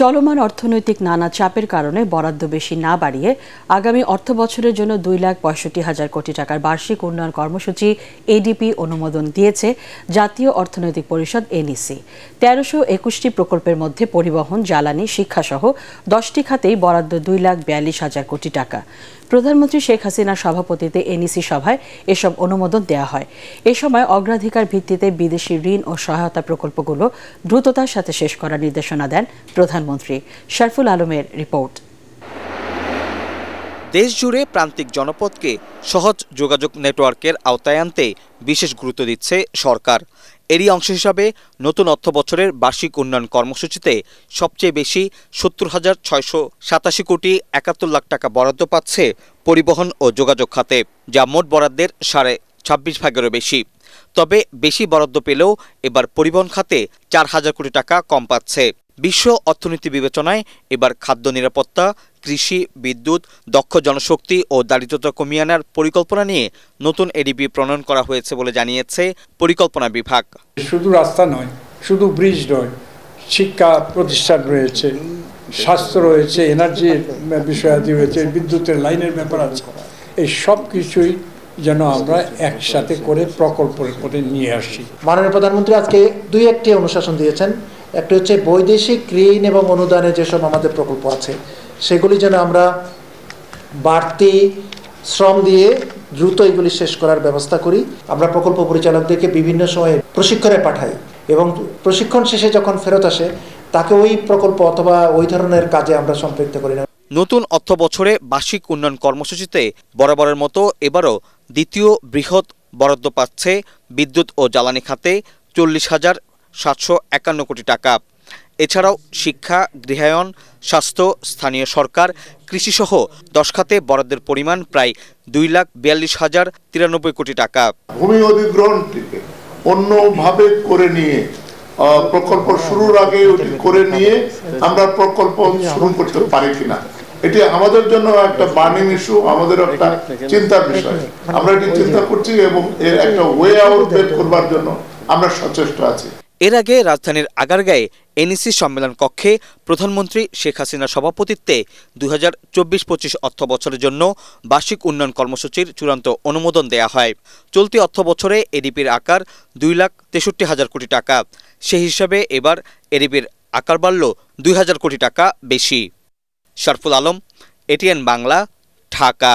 চলমান অর্থনৈতিক নানা চাপের কারণে বরাদ্দ বেশি না বাড়িয়ে আগামী অর্থ বছরের জন্য দুই লাখ পঁয়ষট্টি হাজার কোটি টাকার বার্ষিক উন্নয়ন কর্মসূচি এডিপি অনুমোদন দিয়েছে জাতীয় অর্থনৈতিক পরিষদ এনইসি তেরোশো একুশটি প্রকল্পের মধ্যে পরিবহন জ্বালানি শিক্ষাসহ দশটি খাতেই বরাদ্দ দুই লাখ বিয়াল্লিশ হাজার কোটি টাকা প্রধানমন্ত্রী শেখ হাসিনার সভাপতিতে এনইসি সভায় এসব অনুমোদন দেয়া হয় এ সময় অগ্রাধিকার ভিত্তিতে বিদেশি ঋণ ও সহায়তা প্রকল্পগুলো দ্রুততার সাথে শেষ করার নির্দেশনা দেন প্রধানমন্ত্রী শারফুল আলমের রিপোর্ট দেশ জুড়ে প্রান্তিক জনপদকে সহজ যোগাযোগ নেটওয়ার্কের আওতায় আনতে বিশেষ গুরুত্ব দিচ্ছে সরকার এরই অংশ হিসাবে নতুন অর্থ বছরের বার্ষিক উন্নয়ন কর্মসূচিতে সবচেয়ে বেশি সত্তর হাজার ছয়শো সাতাশি কোটি একাত্তর লাখ টাকা বরাদ্দ পাচ্ছে পরিবহন ও যোগাযোগ খাতে যা মোট বরাদ্দের সাড়ে ছাব্বিশ ভাগেরও বেশি তবে বেশি বরাদ্দ পেলেও এবার পরিবহন খাতে চার হাজার কোটি টাকা কম পাচ্ছে বিশ্ব অর্থনীতি বিবেচনায় এবার খাদ্য নিরাপত্তা কৃষি বিদ্যুৎ দক্ষ জনশক্তি ও দারিদ্রতা কমিয়ে আনার পরিকল্পনা নিয়ে নতুন এডিবি প্রণয়ন করা হয়েছে বলে জানিয়েছে পরিকল্পনা বিভাগ শুধু রাস্তা নয় শুধু ব্রিজ নয় শিক্ষা প্রতিষ্ঠান রয়েছে স্বাস্থ্য রয়েছে এনার্জির আদি রয়েছে বিদ্যুতের লাইনের ব্যাপার আছে এই সব কিছুই যেন আমরা একসাথে করে প্রকল্প করে নিয়ে আসি মাননীয় প্রধানমন্ত্রী আজকে দুই একটি অনুশাসন দিয়েছেন একটি হচ্ছে বৈদেশিক ঋণ এবং অনুদানে যেসব আমাদের প্রকল্প আছে সেগুলি যেন আমরা বাড়তি শ্রম দিয়ে দ্রুত এগুলি শেষ করার ব্যবস্থা করি আমরা প্রকল্প পরিচালকদেরকে বিভিন্ন সময়ে প্রশিক্ষণে পাঠাই এবং প্রশিক্ষণ শেষে যখন ফেরত আসে তাকে ওই প্রকল্প অথবা ওই ধরনের কাজে আমরা সম্পৃক্ত করি না নতুন অর্থ বছরে বার্ষিক উন্নয়ন কর্মসূচিতে বরাবরের মতো এবারও দ্বিতীয় বৃহৎ বরাদ্দ পাচ্ছে বিদ্যুৎ ও জ্বালানি খাতে চল্লিশ হাজার সাতশো একান্ন কোটি টাকা এছাড়াও শিক্ষা গৃহায়ন স্বাস্থ্য স্থানীয় সরকার কৃষিসহ দশ খাতে বরাদ্দের পরিমাণ প্রায় দুই লাখ বিয়াল্লিশ হাজার তিরানব্বই কোটি টাকা ভূমি অধিগ্রহণটিকে অন্যভাবে করে নিয়ে প্রকল্প শুরুর আগে করে নিয়ে আমরা প্রকল্প শুরু করতে পারি কিনা এটি আমাদের জন্য একটা বার্নিং ইস্যু আমাদের একটা চিন্তার বিষয় আমরা এটি চিন্তা করছি এবং এর একটা ওয়ে আউট বের করবার জন্য আমরা সচেষ্ট আছি এর আগে রাজধানীর আগারগাঁয়ে এনইসি সম্মেলন কক্ষে প্রধানমন্ত্রী শেখ হাসিনার সভাপতিত্বে দুই হাজার চব্বিশ পঁচিশ অর্থ বছরের জন্য বার্ষিক উন্নয়ন কর্মসূচির চূড়ান্ত অনুমোদন দেয়া হয় চলতি অর্থ বছরে এডিপির আকার দুই লাখ তেষট্টি হাজার কোটি টাকা সে হিসাবে এবার এডিপির আকার বাড়ল দুই হাজার কোটি টাকা বেশি শরফুল আলম এটিএন বাংলা ঢাকা